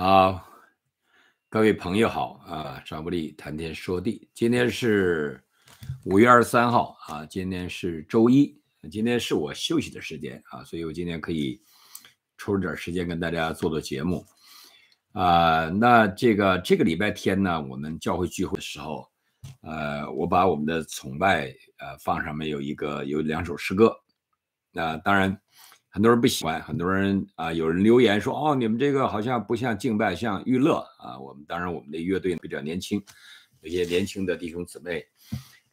啊，各位朋友好啊，张伯利谈天说地。今天是五月二十三号啊，今天是周一，今天是我休息的时间啊，所以我今天可以抽出点时间跟大家做做节目啊。那这个这个礼拜天呢，我们教会聚会的时候，呃，我把我们的崇拜呃放上面有一个有两首诗歌，那当然。很多人不喜欢，很多人啊，有人留言说：“哦，你们这个好像不像敬拜，像娱乐啊。”我们当然，我们的乐队比较年轻，有些年轻的弟兄姊妹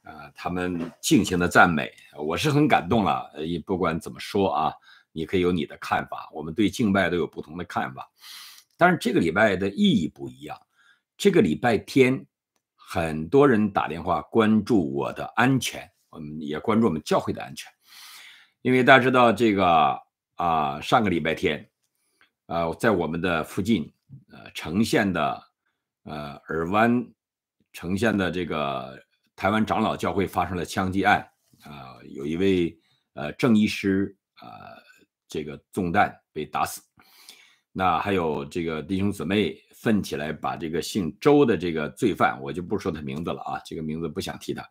啊，他们尽情的赞美，我是很感动了。也不管怎么说啊，你可以有你的看法，我们对敬拜都有不同的看法。但是这个礼拜的意义不一样，这个礼拜天，很多人打电话关注我的安全，我们也关注我们教会的安全，因为大家知道这个。啊，上个礼拜天，啊，在我们的附近，呃，呈县的，呃，尔湾，呈现的这个台湾长老教会发生了枪击案，啊，有一位呃正医师啊，这个中弹被打死，那还有这个弟兄姊妹奋起来把这个姓周的这个罪犯，我就不说他名字了啊，这个名字不想提他，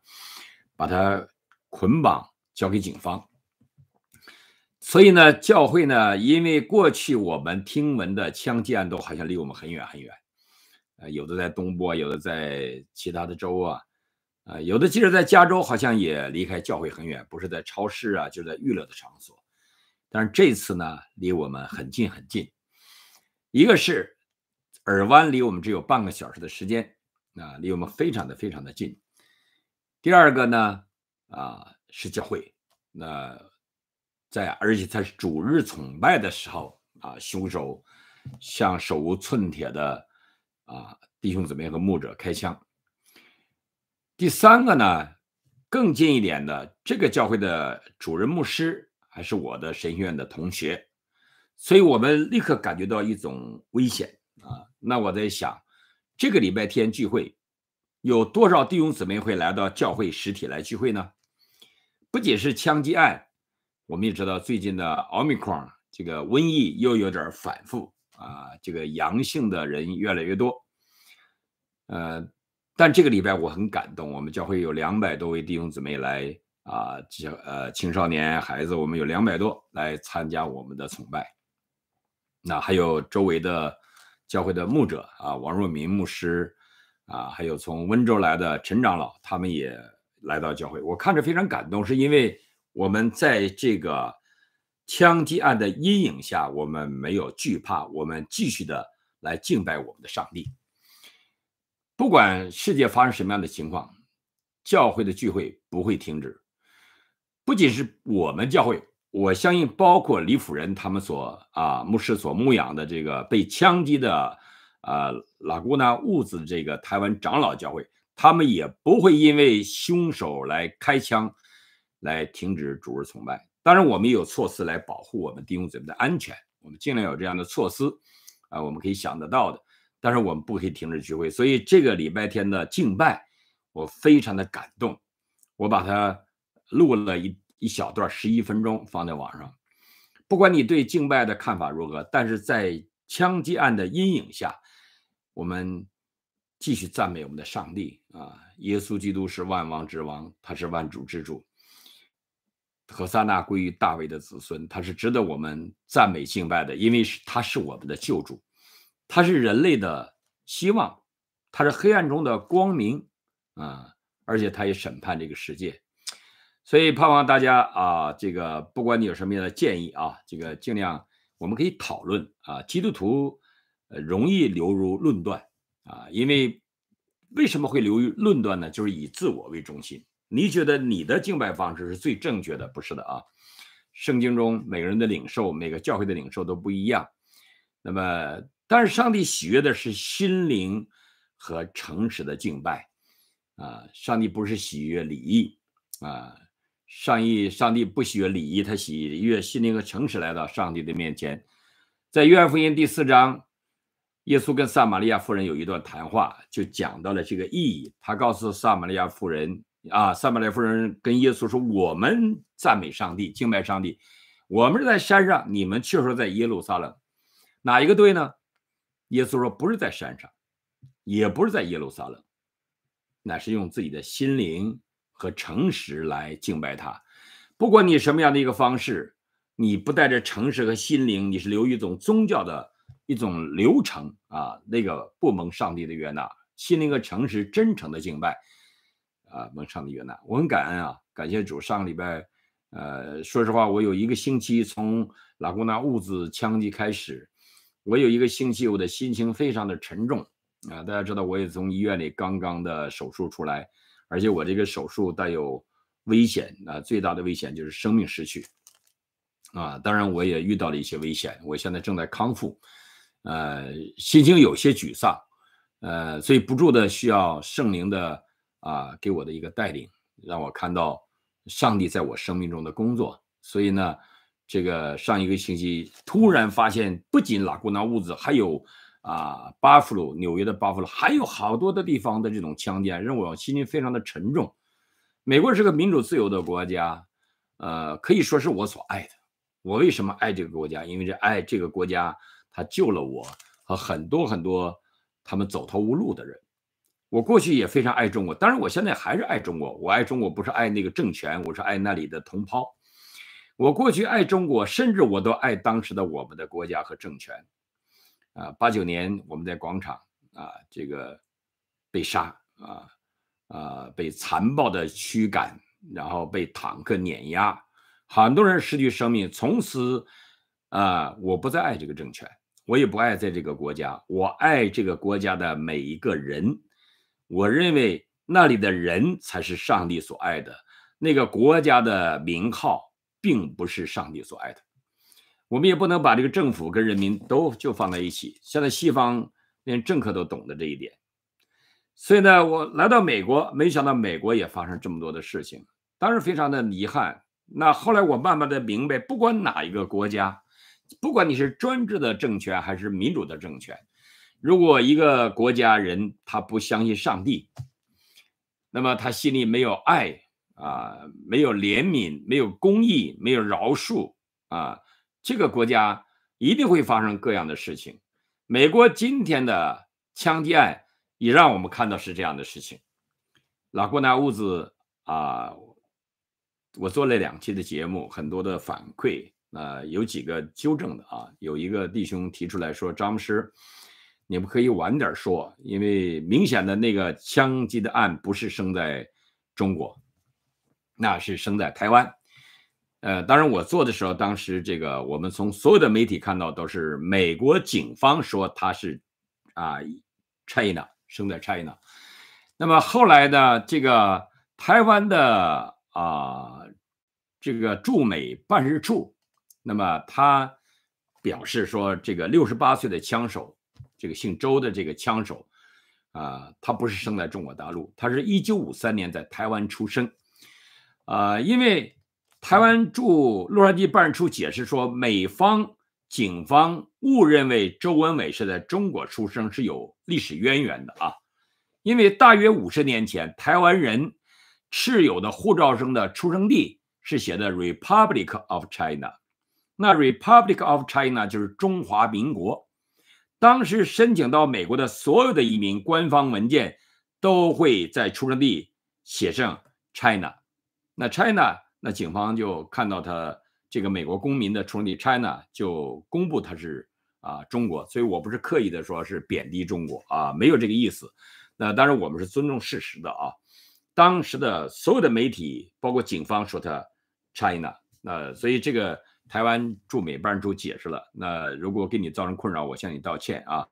把他捆绑交给警方。所以呢，教会呢，因为过去我们听闻的枪击案都好像离我们很远很远，呃，有的在东波，有的在其他的州啊，啊，有的即使在加州，好像也离开教会很远，不是在超市啊，就在娱乐的场所。但是这次呢，离我们很近很近，一个是尔湾离我们只有半个小时的时间，啊，离我们非常的非常的近。第二个呢，啊，是教会，那。在而且他是主日崇拜的时候啊，凶手向手无寸铁的啊弟兄姊妹和牧者开枪。第三个呢，更近一点的，这个教会的主任牧师还是我的神学院的同学，所以我们立刻感觉到一种危险啊。那我在想，这个礼拜天聚会有多少弟兄姊妹会来到教会实体来聚会呢？不仅是枪击案。我们也知道最近的奥密克戎这个瘟疫又有点反复啊，这个阳性的人越来越多。呃，但这个礼拜我很感动，我们教会有两百多位弟兄姊妹来啊，这呃青少年孩子，我们有两百多来参加我们的崇拜。那还有周围的教会的牧者啊，王若民牧师啊，还有从温州来的陈长老，他们也来到教会，我看着非常感动，是因为。我们在这个枪击案的阴影下，我们没有惧怕，我们继续的来敬拜我们的上帝。不管世界发生什么样的情况，教会的聚会不会停止。不仅是我们教会，我相信包括李辅仁他们所啊牧师所牧养的这个被枪击的啊拉古纳物资这个台湾长老教会，他们也不会因为凶手来开枪。来停止主日崇拜。当然，我们也有措施来保护我们弟兄姊妹的安全，我们尽量有这样的措施啊。我们可以想得到的，但是我们不可以停止聚会。所以，这个礼拜天的敬拜，我非常的感动，我把它录了一一小段，十一分钟放在网上。不管你对敬拜的看法如何，但是在枪击案的阴影下，我们继续赞美我们的上帝啊！耶稣基督是万王之王，他是万主之主。和撒那归于大卫的子孙，他是值得我们赞美敬拜的，因为是他是我们的救主，他是人类的希望，他是黑暗中的光明啊！而且他也审判这个世界，所以盼望大家啊，这个不管你有什么样的建议啊，这个尽量我们可以讨论啊。基督徒容易流入论断啊，因为为什么会流于论断呢？就是以自我为中心。你觉得你的敬拜方式是最正确的？不是的啊！圣经中每个人的领受，每个教会的领受都不一样。那么，但是上帝喜悦的是心灵和诚实的敬拜啊！上帝不是喜悦礼仪啊！上意上帝不喜悦礼仪，他喜悦心灵和诚实来到上帝的面前。在约翰福音第四章，耶稣跟撒玛利亚妇人有一段谈话，就讲到了这个意义。他告诉撒玛利亚妇人。啊，三百来夫人跟耶稣说：“我们赞美上帝，敬拜上帝。我们是在山上，你们却说在耶路撒冷，哪一个对呢？”耶稣说：“不是在山上，也不是在耶路撒冷，乃是用自己的心灵和诚实来敬拜他。不管你什么样的一个方式，你不带着诚实和心灵，你是留一种宗教的一种流程啊。那个不蒙上帝的约纳，心灵和诚实真诚的敬拜。”啊，蒙上的越南，我很感恩啊，感谢主。上个礼拜，呃，说实话，我有一个星期从拉姑纳物资枪击开始，我有一个星期，我的心情非常的沉重啊。大家知道，我也从医院里刚刚的手术出来，而且我这个手术带有危险啊，最大的危险就是生命失去啊。当然，我也遇到了一些危险，我现在正在康复，呃，心情有些沮丧，呃，所以不住的需要圣灵的。啊，给我的一个带领，让我看到上帝在我生命中的工作。所以呢，这个上一个星期突然发现，不仅拉古纳乌兹，还有啊，巴夫洛，纽约的巴夫洛，还有好多的地方的这种枪击，让我心情非常的沉重。美国是个民主自由的国家，呃，可以说是我所爱的。我为什么爱这个国家？因为这爱这个国家，它救了我和很多很多他们走投无路的人。我过去也非常爱中国，当然我现在还是爱中国。我爱中国不是爱那个政权，我是爱那里的同胞。我过去爱中国，甚至我都爱当时的我们的国家和政权。啊，八九年我们在广场啊，这个被杀啊，啊被残暴的驱赶，然后被坦克碾压，很多人失去生命。从此啊，我不再爱这个政权，我也不爱在这个国家，我爱这个国家的每一个人。我认为那里的人才是上帝所爱的，那个国家的名号并不是上帝所爱的。我们也不能把这个政府跟人民都就放在一起。现在西方连政客都懂得这一点，所以呢，我来到美国，没想到美国也发生这么多的事情，当然非常的遗憾。那后来我慢慢的明白，不管哪一个国家，不管你是专制的政权还是民主的政权。如果一个国家人他不相信上帝，那么他心里没有爱啊，没有怜悯，没有公义，没有饶恕啊，这个国家一定会发生各样的事情。美国今天的枪击案也让我们看到是这样的事情。老郭纳屋子啊，我做了两期的节目，很多的反馈啊，有几个纠正的啊，有一个弟兄提出来说，张师。你们可以晚点说，因为明显的那个枪击的案不是生在中国，那是生在台湾。呃，当然我做的时候，当时这个我们从所有的媒体看到都是美国警方说他是啊，China 生在 China。那么后来呢，这个台湾的啊这个驻美办事处，那么他表示说这个六十八岁的枪手。这个姓周的这个枪手，啊，他不是生在中国大陆，他是一九五三年在台湾出生，啊，因为台湾驻洛杉矶办事处解释说，美方警方误认为周文伟是在中国出生是有历史渊源的啊，因为大约五十年前，台湾人持有的护照上的出生地是写的 Republic of China，那 Republic of China 就是中华民国。当时申请到美国的所有的移民官方文件，都会在出生地写上 China。那 China，那警方就看到他这个美国公民的出生地 China，就公布他是啊中国。所以我不是刻意的说是贬低中国啊，没有这个意思。那当然我们是尊重事实的啊。当时的所有的媒体，包括警方说他 China。那所以这个。台湾驻美办事处解释了，那如果给你造成困扰，我向你道歉啊。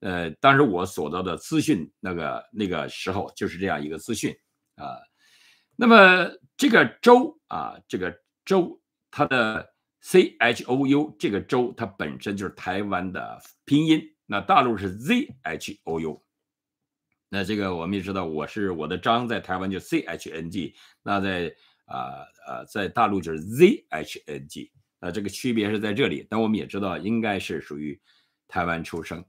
呃，当时我所到的资讯，那个那个时候就是这样一个资讯啊。那么这个州啊，这个州它的 C H O U 这个州它本身就是台湾的拼音，那大陆是 Z H O U。那这个我们也知道，我是我的章在台湾就 C H N G，那在。啊啊，在大陆就是 Z H N G，啊，这个区别是在这里。但我们也知道，应该是属于台湾出生。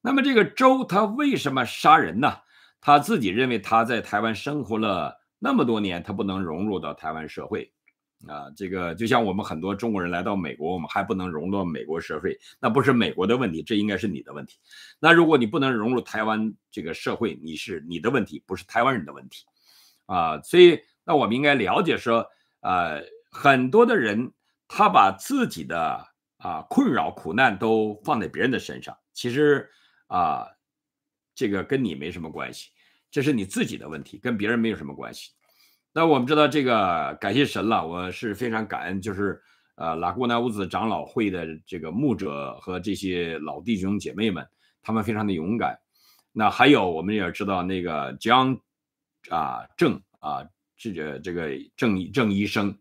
那么这个周他为什么杀人呢？他自己认为他在台湾生活了那么多年，他不能融入到台湾社会。啊，这个就像我们很多中国人来到美国，我们还不能融入美国社会，那不是美国的问题，这应该是你的问题。那如果你不能融入台湾这个社会，你是你的问题，不是台湾人的问题。啊，所以。那我们应该了解说，呃，很多的人他把自己的啊困扰、苦难都放在别人的身上，其实啊，这个跟你没什么关系，这是你自己的问题，跟别人没有什么关系。那我们知道这个感谢神了，我是非常感恩，就是呃，拉古纳乌兹长老会的这个牧者和这些老弟兄姐妹们，他们非常的勇敢。那还有我们也知道那个江啊正啊。这个这个郑郑医生，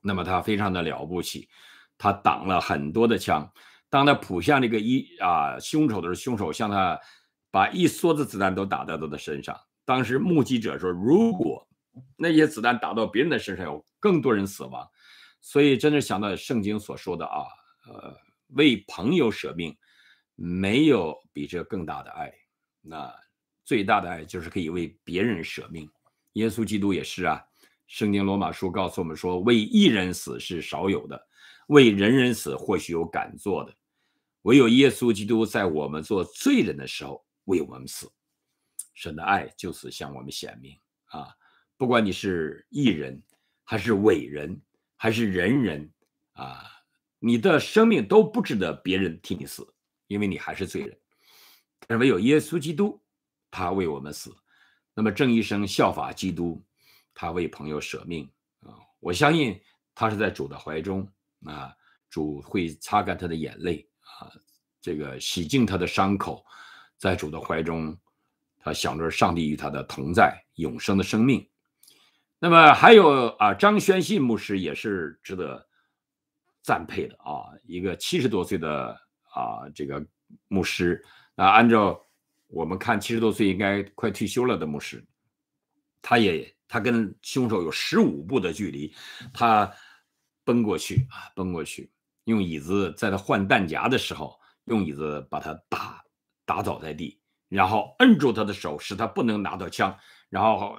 那么他非常的了不起，他挡了很多的枪。当他扑向那个一啊凶手的时候，凶手向他把一梭子子弹都打在他的身上。当时目击者说，如果那些子弹打到别人的身上，有更多人死亡。所以，真的想到圣经所说的啊，呃，为朋友舍命，没有比这更大的爱。那最大的爱就是可以为别人舍命。耶稣基督也是啊，《圣经·罗马书》告诉我们说：“为一人死是少有的，为人人死或许有敢做的。唯有耶稣基督在我们做罪人的时候为我们死，神的爱就此向我们显明啊！不管你是异人，还是伟人，还是人人啊，你的生命都不值得别人替你死，因为你还是罪人。但唯有耶稣基督，他为我们死。”那么郑医生效法基督，他为朋友舍命啊！我相信他是在主的怀中啊，主会擦干他的眼泪啊，这个洗净他的伤口，在主的怀中，他想着上帝与他的同在，永生的生命。那么还有啊，张宣信牧师也是值得赞佩的啊，一个七十多岁的啊，这个牧师啊，按照。我们看七十多岁应该快退休了的牧师，他也他跟凶手有十五步的距离，他奔过去啊，奔过去，用椅子在他换弹夹的时候，用椅子把他打打倒在地，然后摁住他的手，使他不能拿到枪，然后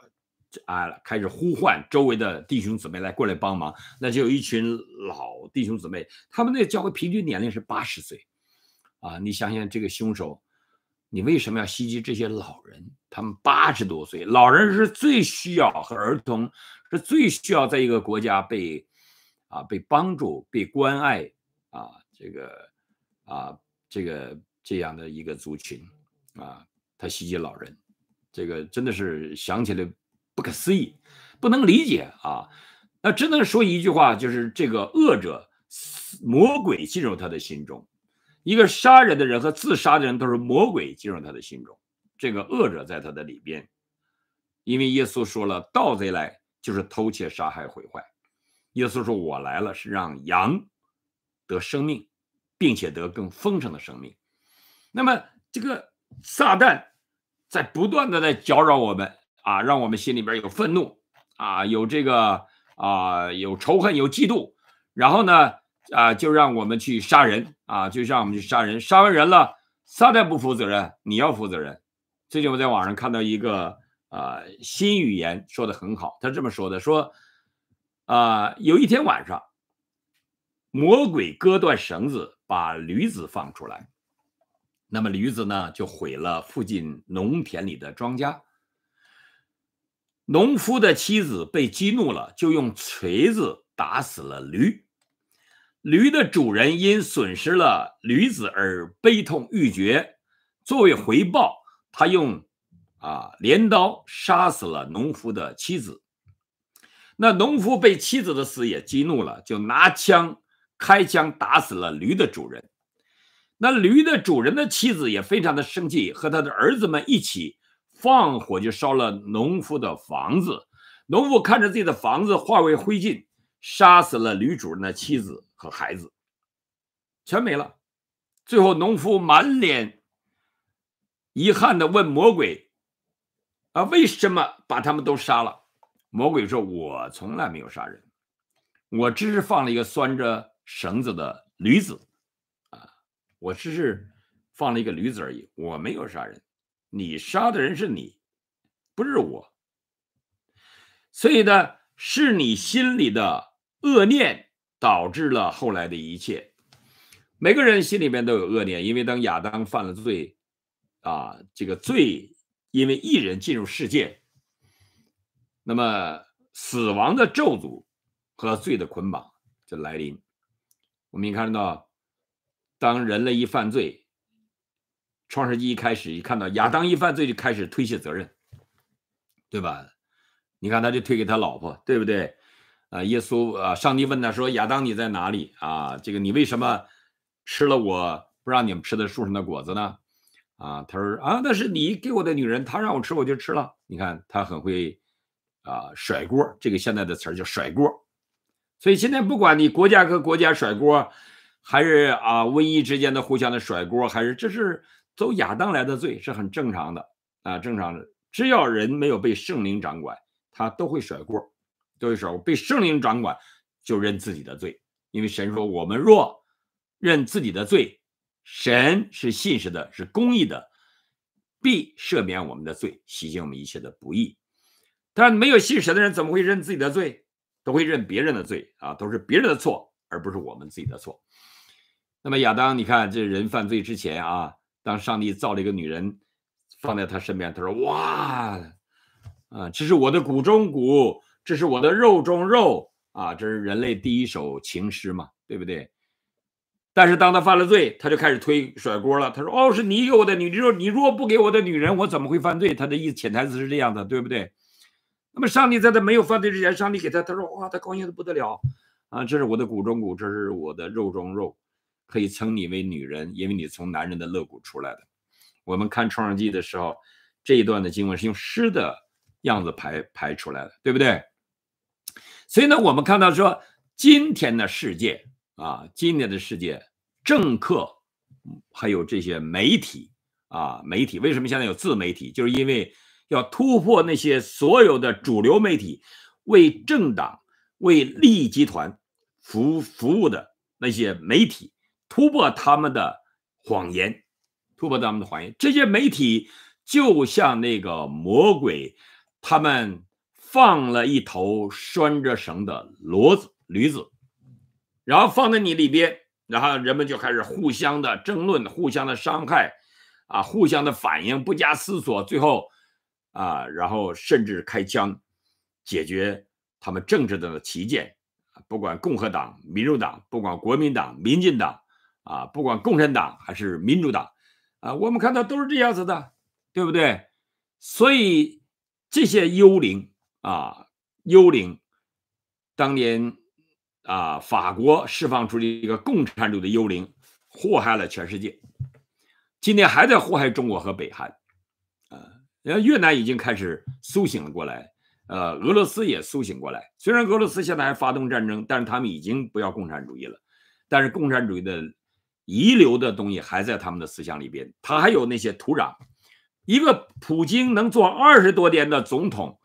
啊开始呼唤周围的弟兄姊妹来过来帮忙，那就有一群老弟兄姊妹，他们那教会平均年龄是八十岁，啊，你想想这个凶手。你为什么要袭击这些老人？他们八十多岁，老人是最需要和儿童是最需要在一个国家被，啊，被帮助、被关爱，啊，这个，啊，这个这样的一个族群，啊，他袭击老人，这个真的是想起来不可思议，不能理解啊。那只能说一句话，就是这个恶者魔鬼进入他的心中。一个杀人的人和自杀的人都是魔鬼进入他的心中，这个恶者在他的里边，因为耶稣说了，盗贼来就是偷窃、杀害、毁坏。耶稣说，我来了是让羊得生命，并且得更丰盛的生命。那么这个撒旦在不断的在搅扰我们啊，让我们心里边有愤怒啊，有这个啊，有仇恨、有嫉妒，然后呢？啊！就让我们去杀人啊！就让我们去杀人，杀完人了，撒旦不负责任，你要负责任。最近我在网上看到一个啊新语言说的很好，他这么说的：说啊，有一天晚上，魔鬼割断绳子，把驴子放出来，那么驴子呢就毁了附近农田里的庄稼。农夫的妻子被激怒了，就用锤子打死了驴。驴的主人因损失了驴子而悲痛欲绝，作为回报，他用啊镰刀杀死了农夫的妻子。那农夫被妻子的死也激怒了，就拿枪开枪打死了驴的主人。那驴的主人的妻子也非常的生气，和他的儿子们一起放火就烧了农夫的房子。农夫看着自己的房子化为灰烬，杀死了驴主人的妻子。和孩子全没了。最后，农夫满脸遗憾的问魔鬼：“啊，为什么把他们都杀了？”魔鬼说：“我从来没有杀人，我只是放了一个拴着绳子的驴子啊，我只是放了一个驴子而已，我没有杀人。你杀的人是你，不是我。所以呢，是你心里的恶念。”导致了后来的一切。每个人心里面都有恶念，因为当亚当犯了罪，啊，这个罪，因为一人进入世界，那么死亡的咒诅和罪的捆绑就来临。我们看到，当人类一犯罪，创世纪一开始一看到亚当一犯罪就开始推卸责任，对吧？你看他就推给他老婆，对不对？啊，耶稣啊，上帝问他说：“亚当，你在哪里啊？这个你为什么吃了我不让你们吃的树上的果子呢？”啊，他说：“啊，那是你给我的女人，她让我吃，我就吃了。”你看他很会啊甩锅，这个现在的词儿叫甩锅。所以现在不管你国家和国家甩锅，还是啊瘟疫之间的互相的甩锅，还是这是走亚当来的罪是很正常的啊，正常的。只要人没有被圣灵掌管，他都会甩锅。对手被圣灵掌管，就认自己的罪，因为神说：“我们若认自己的罪，神是信实的，是公义的，必赦免我们的罪，洗净我们一切的不义。”但没有信神的人怎么会认自己的罪？都会认别人的罪啊，都是别人的错，而不是我们自己的错。那么亚当，你看这人犯罪之前啊，当上帝造了一个女人放在他身边，他说：“哇，啊，这是我的骨中骨。”这是我的肉中肉啊，这是人类第一首情诗嘛，对不对？但是当他犯了罪，他就开始推甩锅了。他说：“哦，是你给我的你人，你如果不给我的女人，我怎么会犯罪？”他的意思潜台词是这样的，对不对？那么上帝在他没有犯罪之前，上帝给他，他说：“哇，他高兴的不得了啊！这是我的骨中骨，这是我的肉中肉，可以称你为女人，因为你从男人的肋骨出来的。”我们看《创世纪的时候，这一段的经文是用诗的样子排排出来的，对不对？所以呢，我们看到说，今天的世界啊，今天的世界，政客还有这些媒体啊，媒体为什么现在有自媒体？就是因为要突破那些所有的主流媒体为政党、为利益集团服服务的那些媒体，突破他们的谎言，突破他们的谎言。这些媒体就像那个魔鬼，他们。放了一头拴着绳的骡子、驴子，然后放在你里边，然后人们就开始互相的争论、互相的伤害，啊，互相的反应不加思索，最后啊，然后甚至开枪解决他们政治的旗舰，不管共和党、民主党，不管国民党、民进党，啊，不管共产党还是民主党，啊，我们看到都是这样子的，对不对？所以这些幽灵。啊，幽灵！当年啊，法国释放出了一个共产主义的幽灵，祸害了全世界。今天还在祸害中国和北韩。啊，越南已经开始苏醒了过来，呃，俄罗斯也苏醒过来。虽然俄罗斯现在还发动战争，但是他们已经不要共产主义了。但是共产主义的遗留的东西还在他们的思想里边，他还有那些土壤。一个普京能做二十多年的总统。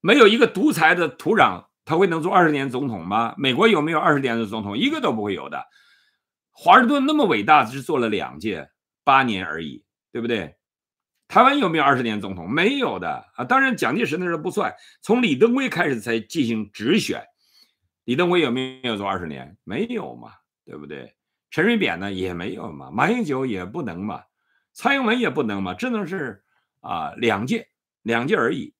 没有一个独裁的土壤，他会能做二十年总统吗？美国有没有二十年的总统？一个都不会有的。华盛顿那么伟大，是做了两届八年而已，对不对？台湾有没有二十年总统？没有的啊。当然，蒋介石那时候不算，从李登辉开始才进行直选。李登辉有没有做二十年？没有嘛，对不对？陈水扁呢，也没有嘛。马英九也不能嘛，蔡英文也不能嘛，只能是啊两届两届而已。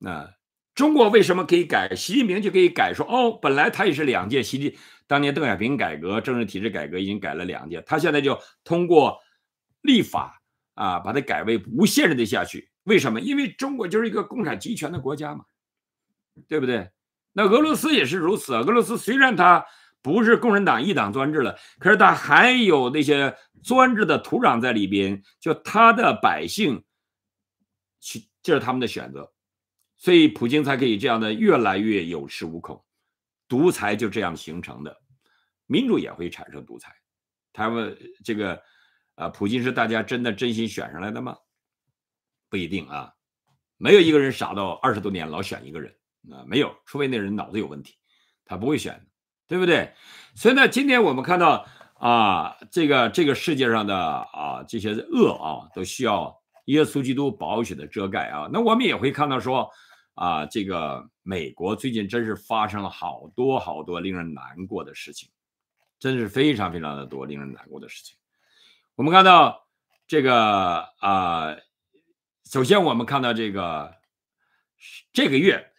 那中国为什么可以改？习近平就可以改，说哦，本来他也是两届，习近当年邓小平改革政治体制改革已经改了两届，他现在就通过立法啊把它改为不限制下去。为什么？因为中国就是一个共产集权的国家嘛，对不对？那俄罗斯也是如此啊。俄罗斯虽然他不是共产党一党专制了，可是他还有那些专制的土壤在里边，就他的百姓，去这是他们的选择。所以普京才可以这样的越来越有恃无恐，独裁就这样形成的，民主也会产生独裁，他们这个啊，普京是大家真的真心选上来的吗？不一定啊，没有一个人傻到二十多年老选一个人啊，没有，除非那人脑子有问题，他不会选，对不对？所以呢，今天我们看到啊，这个这个世界上的啊这些恶啊，都需要耶稣基督宝血的遮盖啊，那我们也会看到说。啊，这个美国最近真是发生了好多好多令人难过的事情，真是非常非常的多令人难过的事情。我们看到这个啊，首先我们看到这个这个月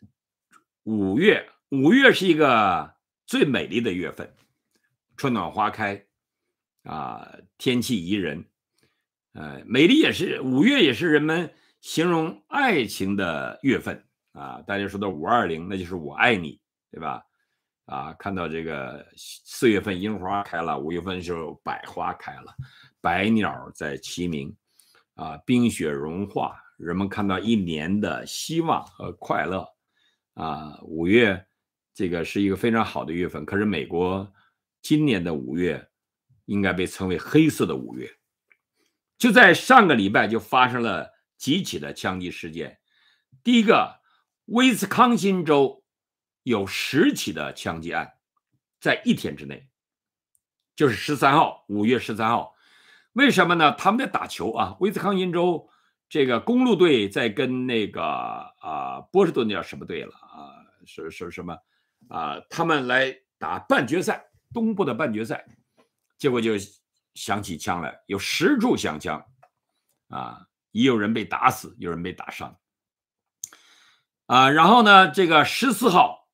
五月，五月是一个最美丽的月份，春暖花开啊，天气宜人。呃，美丽也是五月，也是人们形容爱情的月份。啊，大家说的“五二零”，那就是我爱你，对吧？啊，看到这个四月份樱花开了，五月份时候百花开了，百鸟在齐鸣，啊，冰雪融化，人们看到一年的希望和快乐，啊，五月这个是一个非常好的月份。可是美国今年的五月应该被称为黑色的五月，就在上个礼拜就发生了几起的枪击事件，第一个。威斯康辛州有十起的枪击案，在一天之内，就是十三号，五月十三号，为什么呢？他们在打球啊，威斯康辛州这个公路队在跟那个啊波士顿叫什么队了啊？是是什么啊？他们来打半决赛，东部的半决赛，结果就响起枪来，有十处响枪，啊，也有人被打死，有人被打伤。啊，然后呢？这个十四号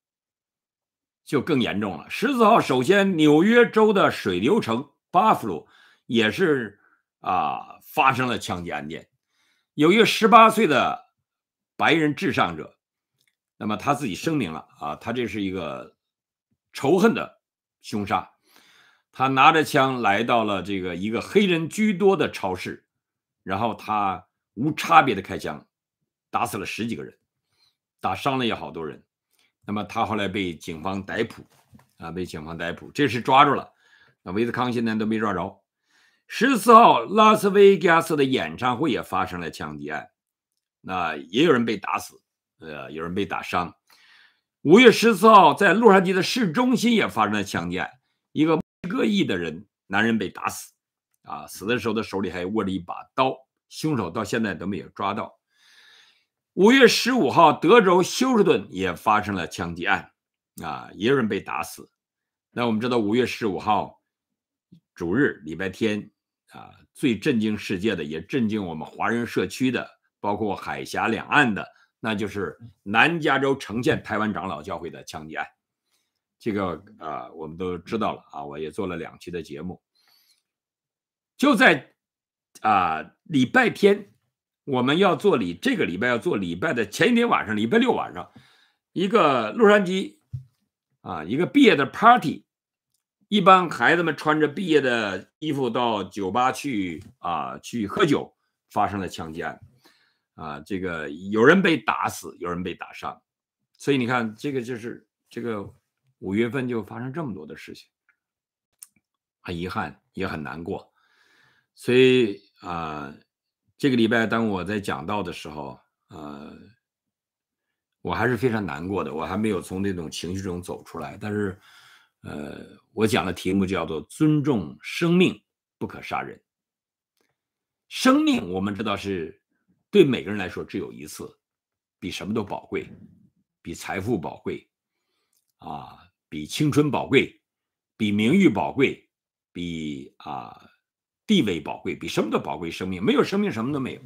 就更严重了。十四号，首先纽约州的水牛城巴夫鲁也是啊发生了枪击案件，有一个十八岁的白人至上者，那么他自己声明了啊，他这是一个仇恨的凶杀，他拿着枪来到了这个一个黑人居多的超市，然后他无差别的开枪，打死了十几个人。打伤了也好多人，那么他后来被警方逮捕，啊，被警方逮捕，这是抓住了。那维斯康现在都没抓着。十四号拉斯维加斯的演唱会也发生了枪击案，那也有人被打死，呃，有人被打伤。五月十四号在洛杉矶的市中心也发生了枪击案，一个个亿的人，男人被打死，啊，死的时候他手里还握着一把刀，凶手到现在都没有抓到。五月十五号，德州休斯顿也发生了枪击案，啊，有人被打死。那我们知道，五月十五号，主日礼拜天，啊，最震惊世界的，也震惊我们华人社区的，包括海峡两岸的，那就是南加州城现台湾长老教会的枪击案。这个啊，我们都知道了啊，我也做了两期的节目。就在啊，礼拜天。我们要做礼，这个礼拜要做礼拜的前一天晚上，礼拜六晚上，一个洛杉矶啊，一个毕业的 party，一帮孩子们穿着毕业的衣服到酒吧去啊，去喝酒，发生了枪击案，啊，这个有人被打死，有人被打伤，所以你看，这个就是这个五月份就发生这么多的事情，很遗憾，也很难过，所以啊。这个礼拜，当我在讲到的时候，呃，我还是非常难过的，我还没有从那种情绪中走出来。但是，呃，我讲的题目叫做“尊重生命，不可杀人”。生命，我们知道是对每个人来说只有一次，比什么都宝贵，比财富宝贵，啊，比青春宝贵，比名誉宝贵，比啊。地位宝贵，比什么都宝贵。生命没有生命，什么都没有。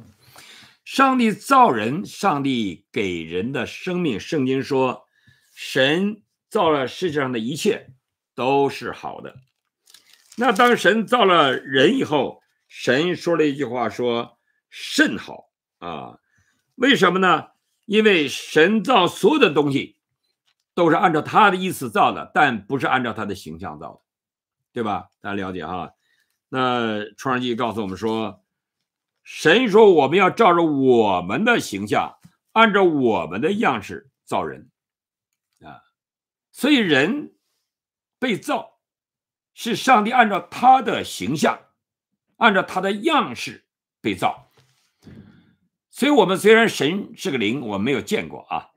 上帝造人，上帝给人的生命。圣经说，神造了世界上的一切都是好的。那当神造了人以后，神说了一句话，说甚好啊。为什么呢？因为神造所有的东西都是按照他的意思造的，但不是按照他的形象造的，对吧？大家了解哈。那创世记告诉我们说，神说我们要照着我们的形象，按照我们的样式造人，啊，所以人被造是上帝按照他的形象，按照他的样式被造，所以我们虽然神是个灵，我没有见过啊，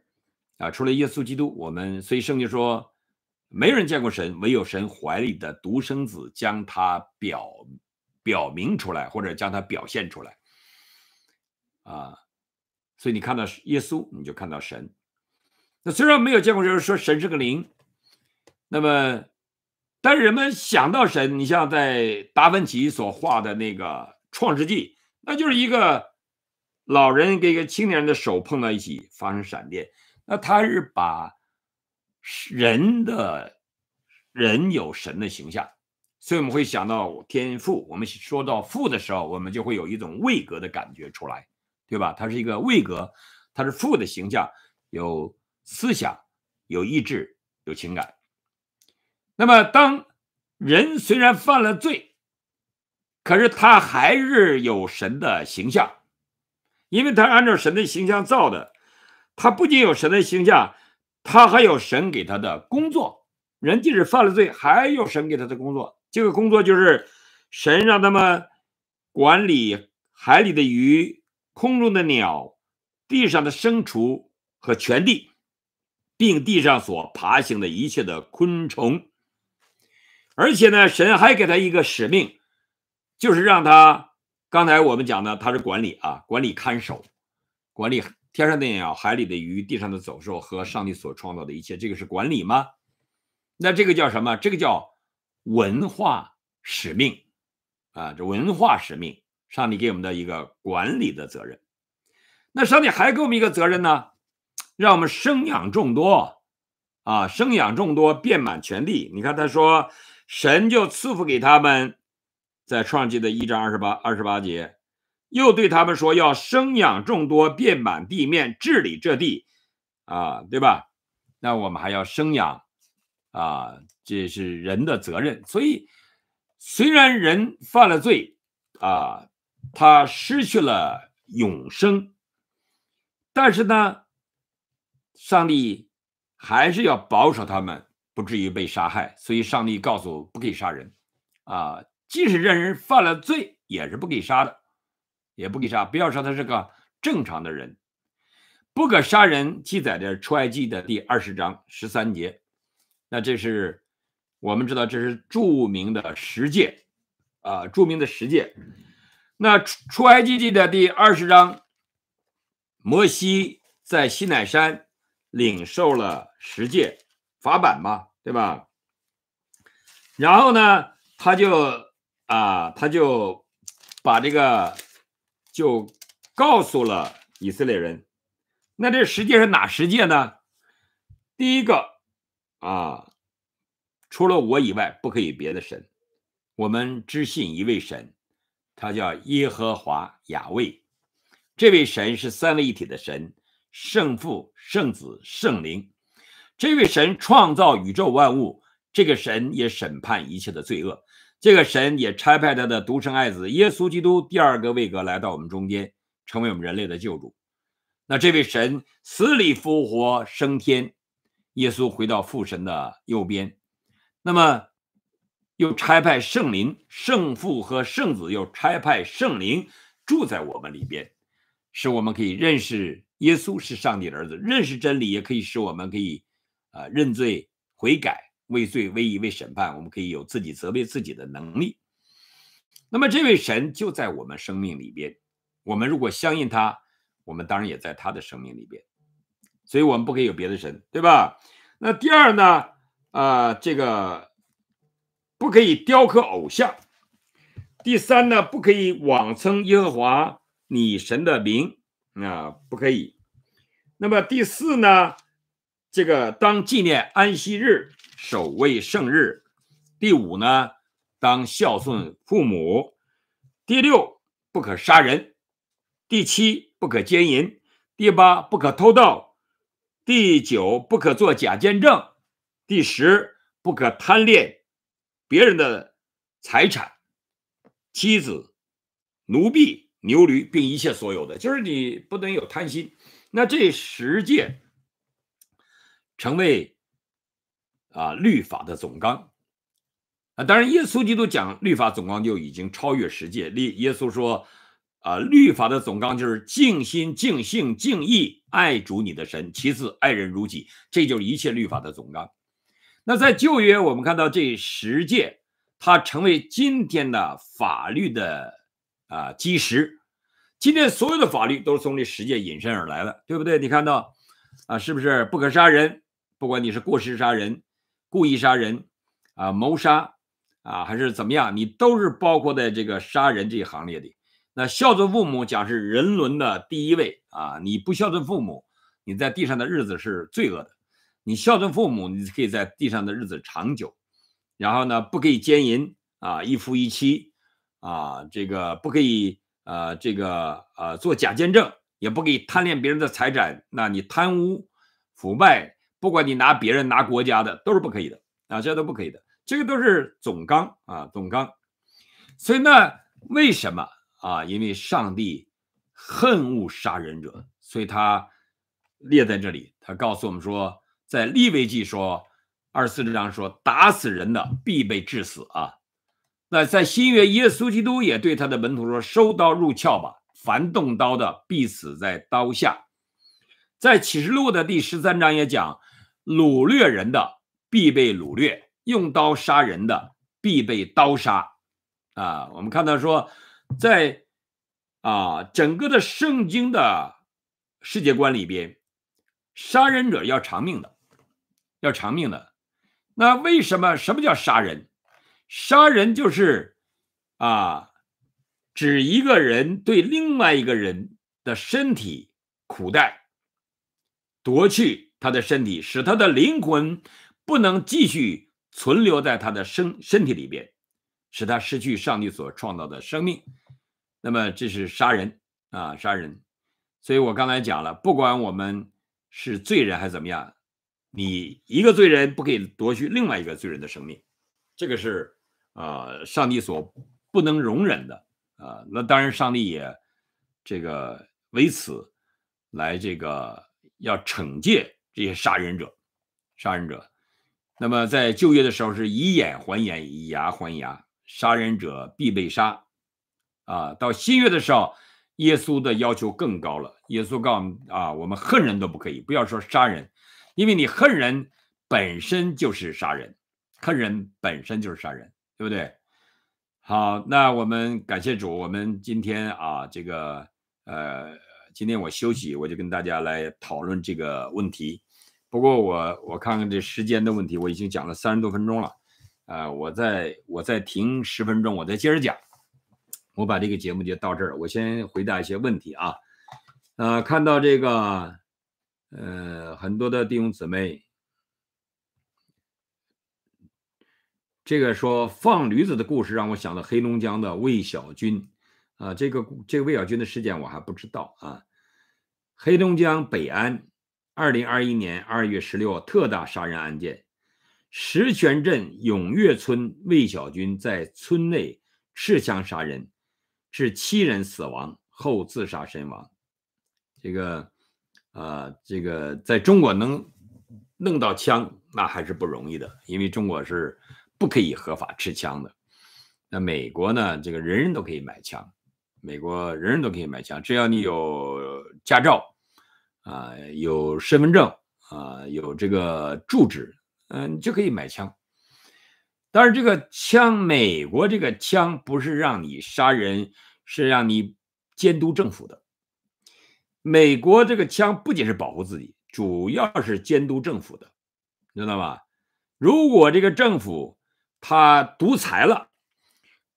啊，除了耶稣基督，我们所以圣经说。没人见过神，唯有神怀里的独生子将他表表明出来，或者将他表现出来。啊，所以你看到耶稣，你就看到神。那虽然没有见过是说神是个灵，那么，但是人们想到神，你像在达芬奇所画的那个《创世纪》，那就是一个老人跟一个青年人的手碰到一起发生闪电，那他是把。人的人有神的形象，所以我们会想到天赋。我们说到富的时候，我们就会有一种位格的感觉出来，对吧？它是一个位格，它是富的形象，有思想，有意志，有情感。那么，当人虽然犯了罪，可是他还是有神的形象，因为他按照神的形象造的，他不仅有神的形象。他还有神给他的工作，人即使犯了罪，还有神给他的工作。这个工作就是神让他们管理海里的鱼、空中的鸟、地上的牲畜和全地，并地上所爬行的一切的昆虫。而且呢，神还给他一个使命，就是让他刚才我们讲的，他是管理啊，管理、看守、管理。天上的鸟、海里的鱼、地上的走兽和上帝所创造的一切，这个是管理吗？那这个叫什么？这个叫文化使命啊！这文化使命，上帝给我们的一个管理的责任。那上帝还给我们一个责任呢？让我们生养众多啊！生养众多，遍满全地。你看他说，神就赐福给他们，在创世的一章二十八二十八节。又对他们说：“要生养众多，遍满地面，治理这地，啊，对吧？那我们还要生养，啊，这是人的责任。所以，虽然人犯了罪，啊，他失去了永生，但是呢，上帝还是要保守他们不至于被杀害。所以，上帝告诉不可以杀人，啊，即使这人犯了罪，也是不给杀的。”也不给杀，不要说他是个正常的人，不可杀人。记载着出埃及的第二十章十三节，那这是我们知道这是著名的十诫啊，著名的十诫。那出出埃及记的第二十章，摩西在西乃山领受了十诫法版嘛，对吧？然后呢，他就啊，他就把这个。就告诉了以色列人，那这十诫是哪十诫呢？第一个啊，除了我以外，不可以别的神。我们只信一位神，他叫耶和华雅畏。这位神是三位一体的神，圣父、圣子、圣灵。这位神创造宇宙万物，这个神也审判一切的罪恶。这个神也差派他的独生爱子耶稣基督第二个位格来到我们中间，成为我们人类的救主。那这位神死里复活升天，耶稣回到父神的右边。那么又差派圣灵、圣父和圣子又差派圣灵住在我们里边，使我们可以认识耶稣是上帝的儿子，认识真理，也可以使我们可以啊认罪悔改。畏罪、畏义、畏审判，我们可以有自己责备自己的能力。那么这位神就在我们生命里边，我们如果相信他，我们当然也在他的生命里边。所以，我们不可以有别的神，对吧？那第二呢？啊，这个不可以雕刻偶像。第三呢，不可以妄称耶和华你神的名，啊，不可以。那么第四呢？这个当纪念安息日。守卫圣日，第五呢，当孝顺父母；第六，不可杀人；第七，不可奸淫；第八，不可偷盗；第九，不可做假见证；第十，不可贪恋别人的财产、妻子、奴婢、牛驴，并一切所有的，就是你不能有贪心。那这十戒成为。啊，律法的总纲啊，当然，耶稣基督讲律法总纲就已经超越十诫。律耶稣说啊，律法的总纲就是静心、静性、静意，爱主你的神，其次爱人如己，这就是一切律法的总纲。那在旧约，我们看到这十诫，它成为今天的法律的啊基石。今天所有的法律都是从这十诫引申而来的，对不对？你看到啊，是不是不可杀人？不管你是过失杀人。故意杀人，啊，谋杀，啊，还是怎么样？你都是包括在这个杀人这一行列里。那孝顺父母，讲是人伦的第一位啊。你不孝顺父母，你在地上的日子是罪恶的。你孝顺父母，你可以在地上的日子长久。然后呢，不可以奸淫啊，一夫一妻啊，这个不可以呃，这个呃，做假见证，也不可以贪恋别人的财产。那你贪污腐败。不管你拿别人拿国家的都是不可以的啊，这都不可以的，这个都是总纲啊，总纲。所以那为什么啊？因为上帝恨恶杀人者，所以他列在这里。他告诉我们说，在利未记说二十四章说，打死人的必被治死啊。那在新约，耶稣基督也对他的门徒说：“收刀入鞘吧，凡动刀的必死在刀下。”在启示录的第十三章也讲。掳掠人的必被掳掠，用刀杀人的必被刀杀。啊，我们看到说，在啊整个的圣经的世界观里边，杀人者要偿命的，要偿命的。那为什么？什么叫杀人？杀人就是啊，指一个人对另外一个人的身体苦待，夺去。他的身体使他的灵魂不能继续存留在他的身身体里边，使他失去上帝所创造的生命。那么这是杀人啊，杀人！所以我刚才讲了，不管我们是罪人还是怎么样，你一个罪人不可以夺取另外一个罪人的生命，这个是啊，上帝所不能容忍的啊。那当然，上帝也这个为此来这个要惩戒。这些杀人者，杀人者，那么在旧约的时候是以眼还眼以牙还牙，杀人者必被杀。啊，到新约的时候，耶稣的要求更高了。耶稣告诉啊，我们恨人都不可以，不要说杀人，因为你恨人本身就是杀人，恨人本身就是杀人，对不对？好，那我们感谢主，我们今天啊，这个呃，今天我休息，我就跟大家来讨论这个问题。不过我我看看这时间的问题，我已经讲了三十多分钟了，啊，我再我再停十分钟，我再接着讲，我把这个节目就到这儿，我先回答一些问题啊，啊，看到这个，呃，很多的弟兄姊妹，这个说放驴子的故事让我想到黑龙江的魏小军，啊，这个这个魏小军的事件我还不知道啊，黑龙江北安。二零二一年二月十六，特大杀人案件，石泉镇永跃村魏小军在村内持枪杀人，致七人死亡后自杀身亡。这个，啊，这个在中国能弄到枪，那还是不容易的，因为中国是不可以合法持枪的。那美国呢？这个人人都可以买枪，美国人人都可以买枪，只要你有驾照。啊，有身份证啊，有这个住址，嗯，就可以买枪。但是这个枪，美国这个枪不是让你杀人，是让你监督政府的。美国这个枪不仅是保护自己，主要是监督政府的，知道吧？如果这个政府他独裁了，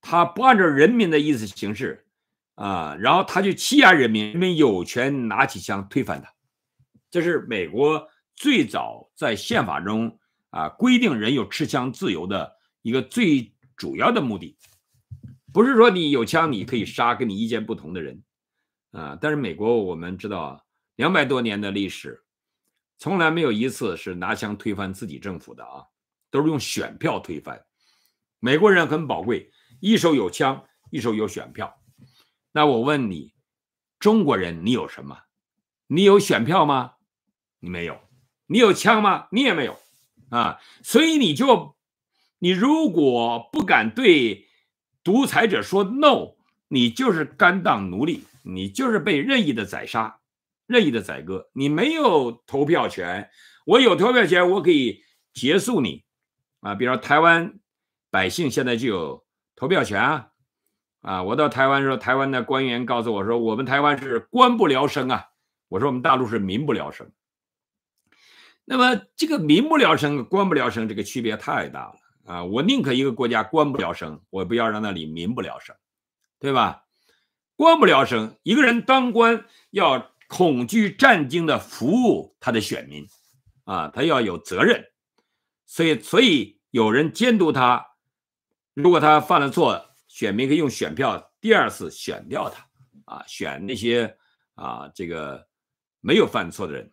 他不按照人民的意思行事啊，然后他就欺压人民，人民有权拿起枪推翻他。这是美国最早在宪法中啊规定人有持枪自由的一个最主要的目的，不是说你有枪你可以杀跟你意见不同的人啊。但是美国我们知道，两百多年的历史，从来没有一次是拿枪推翻自己政府的啊，都是用选票推翻。美国人很宝贵，一手有枪，一手有选票。那我问你，中国人你有什么？你有选票吗？你没有，你有枪吗？你也没有，啊，所以你就，你如果不敢对独裁者说 no，你就是甘当奴隶，你就是被任意的宰杀，任意的宰割。你没有投票权，我有投票权，我可以结束你，啊，比如台湾百姓现在就有投票权啊，啊，我到台湾时候，台湾的官员告诉我说，我们台湾是官不聊生啊，我说我们大陆是民不聊生。那么这个民不聊生，官不聊生，这个区别太大了啊！我宁可一个国家官不聊生，我不要让那里民不聊生，对吧？官不聊生，一个人当官要恐惧战兢的服务他的选民，啊，他要有责任，所以所以有人监督他，如果他犯了错，选民可以用选票第二次选掉他，啊，选那些啊这个没有犯错的人。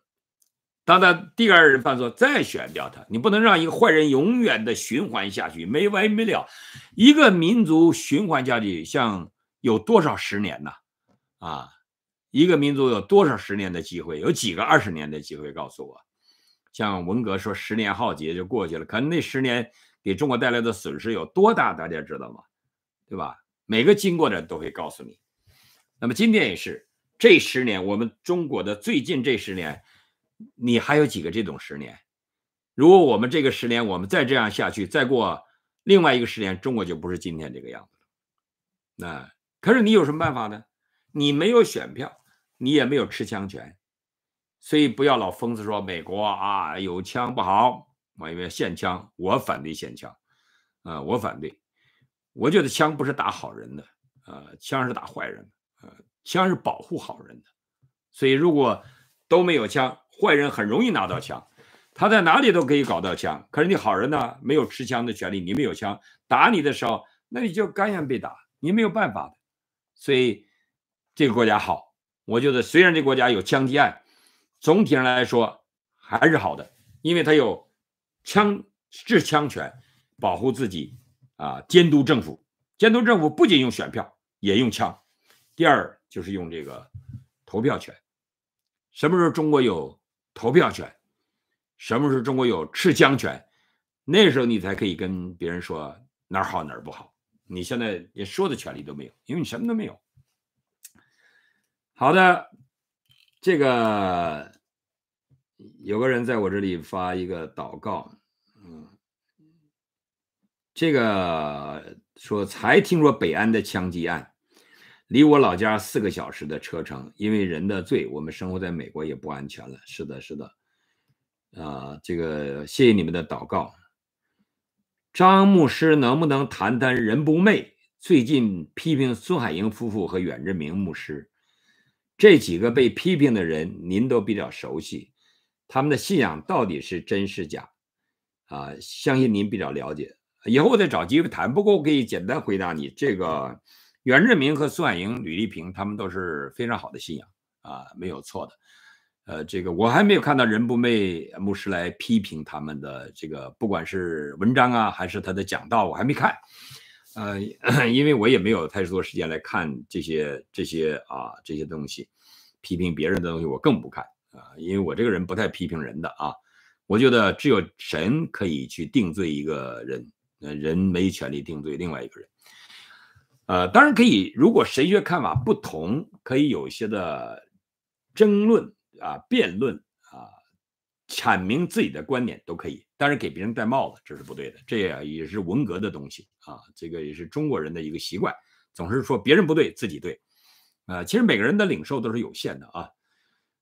当他第二人犯错，再选掉他，你不能让一个坏人永远的循环下去，没完没了。一个民族循环下去，像有多少十年呢？啊，一个民族有多少十年的机会？有几个二十年的机会？告诉我，像文革说十年浩劫就过去了，可能那十年给中国带来的损失有多大？大家知道吗？对吧？每个经过的都会告诉你。那么今天也是这十年，我们中国的最近这十年。你还有几个这种十年？如果我们这个十年我们再这样下去，再过另外一个十年，中国就不是今天这个样子了。那可是你有什么办法呢？你没有选票，你也没有持枪权，所以不要老疯子说美国啊有枪不好，我因为限枪，我反对限枪，啊，我反对，我觉得枪不是打好人的，呃，枪是打坏人的，呃，枪是保护好人的，所以如果都没有枪。坏人很容易拿到枪，他在哪里都可以搞到枪。可是你好人呢，没有持枪的权利。你没有枪，打你的时候，那你就甘愿被打，你没有办法的。所以这个国家好，我觉得虽然这国家有枪击案，总体上来说还是好的，因为他有枪制枪权，保护自己啊，监督政府。监督政府不仅用选票，也用枪。第二就是用这个投票权。什么时候中国有？投票权，什么时候中国有持枪权，那时候你才可以跟别人说哪儿好哪儿不好。你现在连说的权利都没有，因为你什么都没有。好的，这个有个人在我这里发一个祷告，嗯，这个说才听说北安的枪击案。离我老家四个小时的车程，因为人的罪，我们生活在美国也不安全了。是的，是的，啊，这个谢谢你们的祷告。张牧师能不能谈谈人不昧？最近批评孙海英夫妇和远志明牧师这几个被批评的人，您都比较熟悉，他们的信仰到底是真是假？啊，相信您比较了解。以后我再找机会谈。不过我可以简单回答你这个。袁志明和苏婉莹、吕丽萍，他们都是非常好的信仰啊，没有错的。呃，这个我还没有看到人不昧牧师来批评他们的这个，不管是文章啊，还是他的讲道，我还没看。呃，因为我也没有太多时间来看这些这些啊这些东西，批评别人的东西我更不看啊，因为我这个人不太批评人的啊。我觉得只有神可以去定罪一个人，人没权利定罪另外一个人。呃，当然可以。如果神学看法不同，可以有一些的争论啊、辩论啊，阐明自己的观点都可以。但是给别人戴帽子，这是不对的。这也也是文革的东西啊，这个也是中国人的一个习惯，总是说别人不对，自己对。啊，其实每个人的领受都是有限的啊。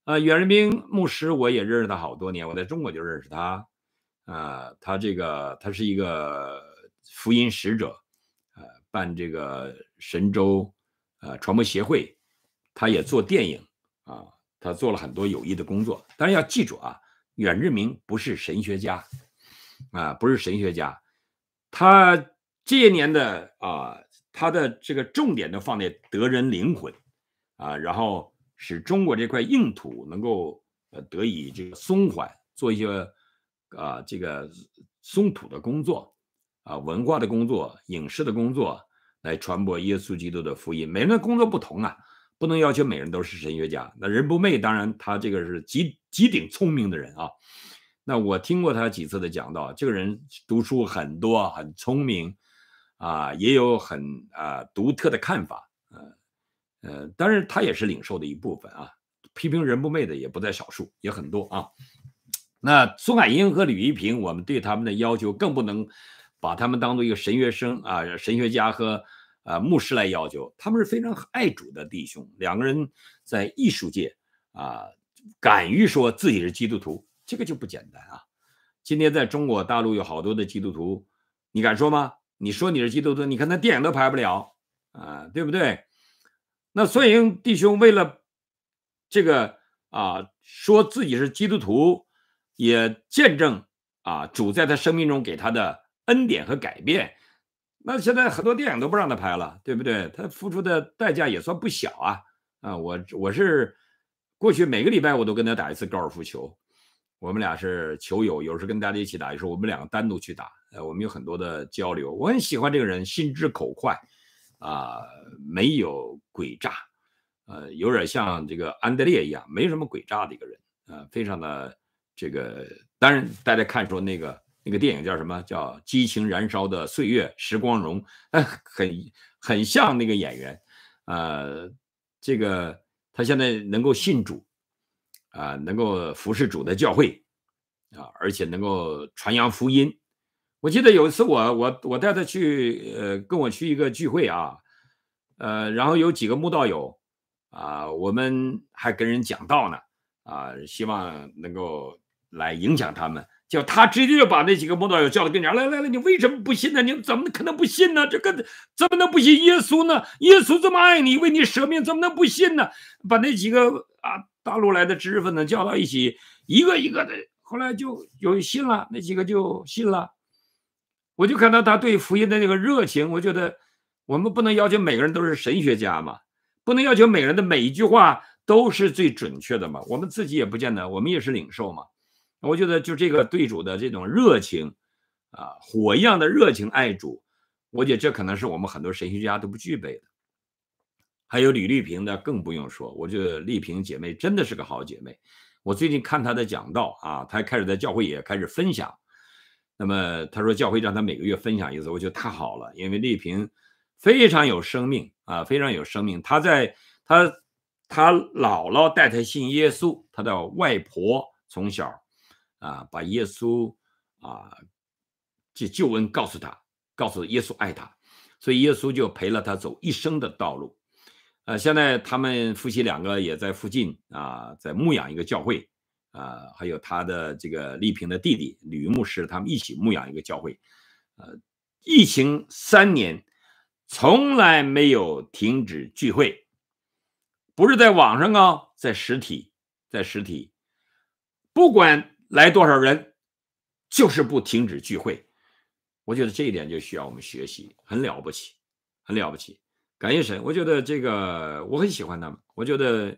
呃，远仁斌牧师，我也认识他好多年，我在中国就认识他。啊，他这个他是一个福音使者。办这个神州，呃，传播协会，他也做电影啊，他做了很多有益的工作。但是要记住啊，远志明不是神学家，啊，不是神学家。他这些年的啊，他的这个重点都放在得人灵魂啊，然后使中国这块硬土能够呃得以这个松缓，做一些啊这个松土的工作。啊，文化的工作、影视的工作来传播耶稣基督的福音，每个人的工作不同啊，不能要求每人都是神学家。那人不寐，当然他这个是极极顶聪明的人啊。那我听过他几次的讲道，这个人读书很多，很聪明，啊，也有很啊独特的看法，呃呃，当然他也是领受的一部分啊。批评人不寐的也不在少数，也很多啊。那苏海英和吕一平，我们对他们的要求更不能。把他们当做一个神学生啊，神学家和呃牧师来要求，他们是非常爱主的弟兄。两个人在艺术界啊，敢于说自己是基督徒，这个就不简单啊。今天在中国大陆有好多的基督徒，你敢说吗？你说你是基督徒，你看那电影都拍不了啊，对不对？那所以弟兄为了这个啊，说自己是基督徒，也见证啊，主在他生命中给他的。恩典和改变，那现在很多电影都不让他拍了，对不对？他付出的代价也算不小啊！啊，我我是过去每个礼拜我都跟他打一次高尔夫球，我们俩是球友，有时跟大家一起打，有时候我们两个单独去打。呃，我们有很多的交流，我很喜欢这个人，心直口快，啊，没有诡诈，呃，有点像这个安德烈一样，没什么诡诈的一个人，呃，非常的这个。当然，大家看说那个。那个电影叫什么？叫《激情燃烧的岁月》，时光荣，哎，很很像那个演员，呃，这个他现在能够信主，啊，能够服侍主的教会，啊，而且能够传扬福音。我记得有一次，我我我带他去，呃，跟我去一个聚会啊，呃，然后有几个慕道友，啊，我们还跟人讲道呢，啊，希望能够来影响他们。就他直接就把那几个摩道友叫到跟前，来来来，你为什么不信呢？你怎么可能不信呢？这个怎么能不信耶稣呢？耶稣这么爱你，为你舍命，怎么能不信呢？把那几个啊大陆来的知识分子叫到一起，一个一个的，后来就有信了。那几个就信了。我就看到他对福音的那个热情，我觉得我们不能要求每个人都是神学家嘛，不能要求每个人的每一句话都是最准确的嘛。我们自己也不见得，我们也是领受嘛。我觉得就这个对主的这种热情，啊，火一样的热情爱主，我觉得这可能是我们很多神学家都不具备的。还有李丽萍的更不用说，我觉得丽萍姐妹真的是个好姐妹。我最近看她的讲道啊，她开始在教会也开始分享。那么她说教会让她每个月分享一次，我觉得太好了，因为丽萍非常有生命啊，非常有生命。她在她她姥姥带她信耶稣，她的外婆从小。啊，把耶稣啊这救恩告诉他，告诉耶稣爱他，所以耶稣就陪了他走一生的道路。呃，现在他们夫妻两个也在附近啊，在牧养一个教会啊，还有他的这个丽萍的弟弟吕牧师，他们一起牧养一个教会。呃，疫情三年从来没有停止聚会，不是在网上啊，在实体，在实体，不管。来多少人，就是不停止聚会。我觉得这一点就需要我们学习，很了不起，很了不起。感谢神，我觉得这个我很喜欢他们。我觉得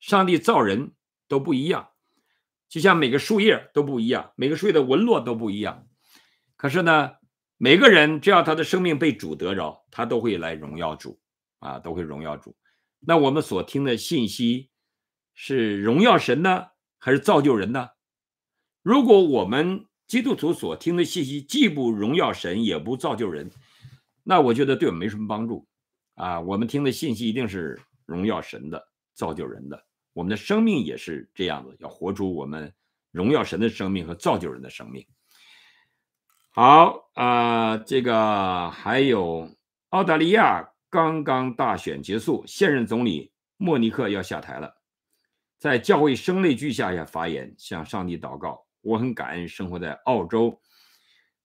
上帝造人都不一样，就像每个树叶都不一样，每个树叶的纹络都不一样。可是呢，每个人只要他的生命被主得着，他都会来荣耀主啊，都会荣耀主。那我们所听的信息是荣耀神呢，还是造就人呢？如果我们基督徒所听的信息既不荣耀神也不造就人，那我觉得对我们没什么帮助。啊，我们听的信息一定是荣耀神的、造就人的。我们的生命也是这样子，要活出我们荣耀神的生命和造就人的生命。好，啊，这个还有澳大利亚刚刚大选结束，现任总理莫尼克要下台了，在教会声泪俱下下发言，向上帝祷告。我很感恩生活在澳洲，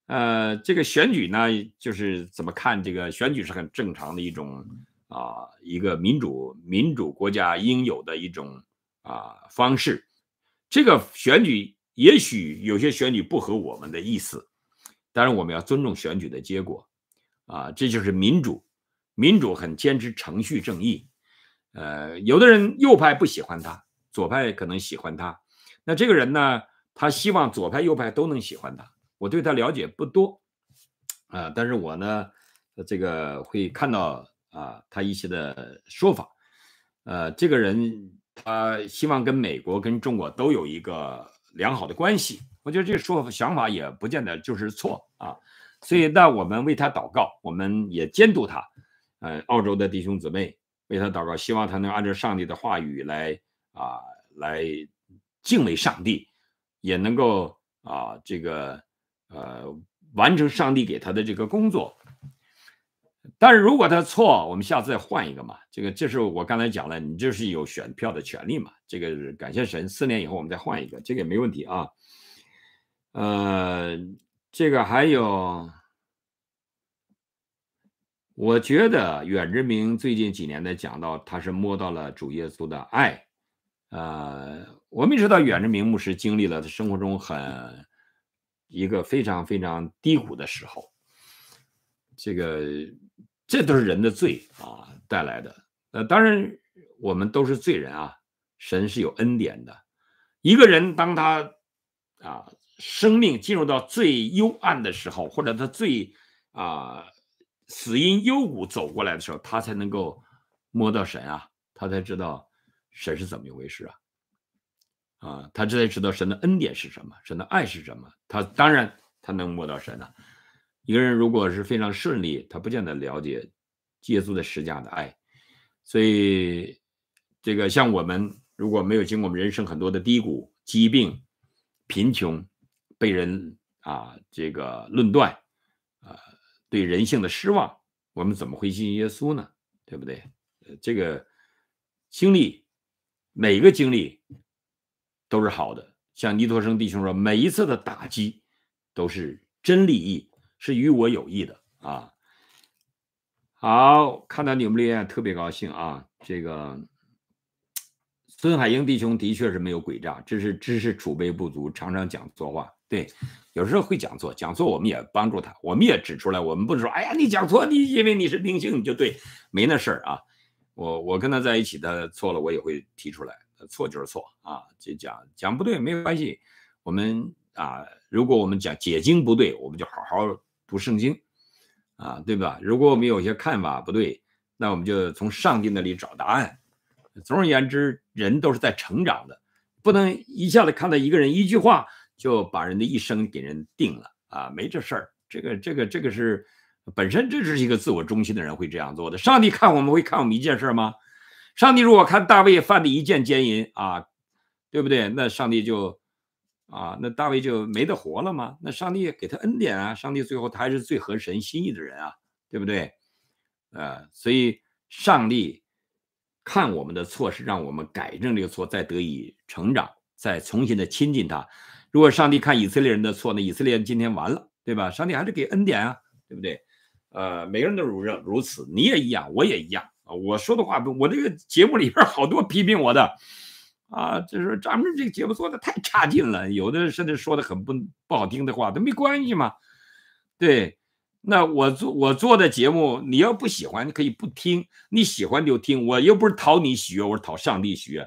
呃，这个选举呢，就是怎么看这个选举是很正常的一种啊，一个民主民主国家应有的一种啊方式。这个选举也许有些选举不合我们的意思，但是我们要尊重选举的结果，啊，这就是民主，民主很坚持程序正义。呃，有的人右派不喜欢他，左派可能喜欢他，那这个人呢？他希望左派右派都能喜欢他。我对他了解不多，啊，但是我呢，这个会看到啊他一些的说法，呃，这个人他希望跟美国跟中国都有一个良好的关系。我觉得这说想法也不见得就是错啊，所以那我们为他祷告，我们也监督他。呃，澳洲的弟兄姊妹为他祷告，希望他能按照上帝的话语来啊，来敬畏上帝。也能够啊，这个呃，完成上帝给他的这个工作。但是如果他错，我们下次再换一个嘛。这个，这是我刚才讲了，你就是有选票的权利嘛。这个感谢神，四年以后我们再换一个，这个也没问题啊。呃，这个还有，我觉得远志明最近几年的讲到，他是摸到了主耶稣的爱，呃。我们知道远志明牧师经历了他生活中很一个非常非常低谷的时候，这个这都是人的罪啊带来的。呃，当然我们都是罪人啊，神是有恩典的。一个人当他啊生命进入到最幽暗的时候，或者他最啊死因幽谷走过来的时候，他才能够摸到神啊，他才知道神是怎么一回事啊。啊，他这才知道神的恩典是什么，神的爱是什么。他当然他能摸到神了。一个人如果是非常顺利，他不见得了解耶稣的十架的爱。所以，这个像我们如果没有经过我们人生很多的低谷、疾病、贫穷、被人啊这个论断啊，对人性的失望，我们怎么会信耶稣呢？对不对？这个经历，每个经历。都是好的，像尼陀生弟兄说，每一次的打击都是真利益，是与我有益的啊。好，看到你们留言特别高兴啊。这个孙海英弟兄的确是没有诡诈，只是知识储备不足，常常讲错话。对，有时候会讲错，讲错我们也帮助他，我们也指出来。我们不能说，哎呀，你讲错，你因为你是明星你就对，没那事儿啊。我我跟他在一起，他错了我也会提出来。错就是错啊，就讲讲不对没有关系。我们啊，如果我们讲解经不对，我们就好好读圣经啊，对吧？如果我们有些看法不对，那我们就从上帝那里找答案。总而言之，人都是在成长的，不能一下子看到一个人一句话就把人的一生给人定了啊，没这事儿。这个这个这个是本身，这是一个自我中心的人会这样做的。上帝看我们会看我们一件事儿吗？上帝如果看大卫犯的一件奸淫啊，对不对？那上帝就啊，那大卫就没得活了吗？那上帝给他恩典啊！上帝最后他还是最合神心意的人啊，对不对？呃，所以上帝看我们的错是让我们改正这个错，再得以成长，再重新的亲近他。如果上帝看以色列人的错那以色列人今天完了，对吧？上帝还是给恩典啊，对不对？呃，每个人都如若如此，你也一样，我也一样。我说的话，我这个节目里边好多批评我的，啊，就是咱们这个节目做的太差劲了，有的甚至说的很不不好听的话，都没关系嘛。对，那我做我做的节目，你要不喜欢你可以不听，你喜欢就听，我又不是讨你喜，我是讨上帝喜，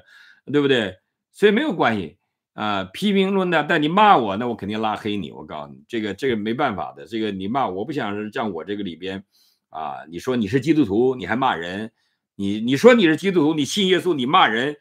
对不对？所以没有关系啊，批评论的，但你骂我，那我肯定拉黑你。我告诉你，这个这个没办法的，这个你骂我不想像我这个里边。啊，你说你是基督徒，你还骂人？你你说你是基督徒，你信耶稣，你骂人，